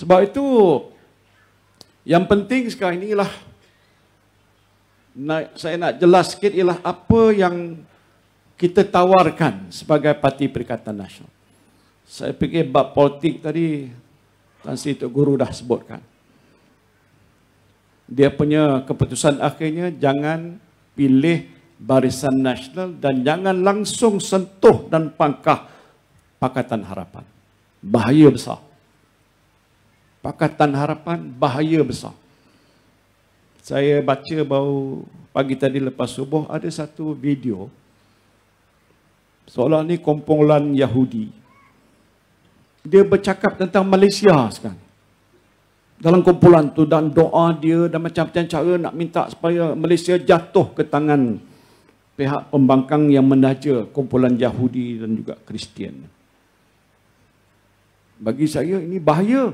Sebab itu yang penting sekarang ini ialah saya nak jelas sikit ialah apa yang kita tawarkan sebagai Parti Perikatan Nasional. Saya fikir bab politik tadi Tuan Sri Tok Guru dah sebutkan. Dia punya keputusan akhirnya jangan pilih barisan nasional dan jangan langsung sentuh dan pangkah Pakatan Harapan. Bahaya besar. Pakatan Harapan bahaya besar. Saya baca baru pagi tadi lepas subuh ada satu video seolah ni kumpulan Yahudi. Dia bercakap tentang Malaysia sekarang. Dalam kumpulan tu dan doa dia dan macam-macam cara nak minta supaya Malaysia jatuh ke tangan pihak pembangkang yang menaja kumpulan Yahudi dan juga Kristian. Bagi saya ini bahaya.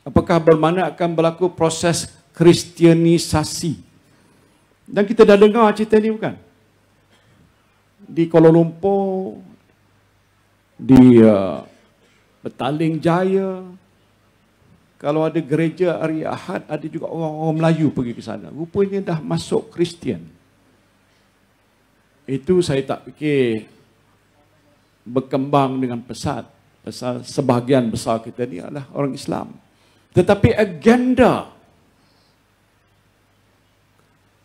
Apakah bermakna akan berlaku proses kristianisasi? Dan kita dah dengar cerita ni bukan? Di Kuala Lumpur, di uh, Petaling Jaya, kalau ada gereja hari Ahad, ada juga orang-orang Melayu pergi ke sana. Rupanya dah masuk Kristian. Itu saya tak fikir berkembang dengan pesat. Pasal sebahagian besar kita ni adalah orang Islam tetapi agenda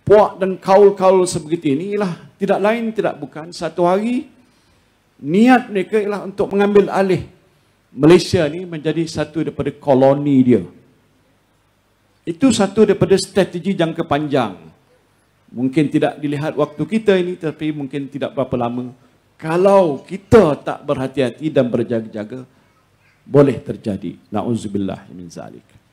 puak dan kaul-kaul sebegitu inilah tidak lain tidak bukan satu hari niat mereka ialah untuk mengambil alih Malaysia ni menjadi satu daripada koloni dia itu satu daripada strategi jangka panjang mungkin tidak dilihat waktu kita ini tapi mungkin tidak berapa lama kalau kita tak berhati-hati dan berjaga-jaga boleh terjadi. Nauzubillah min zalik.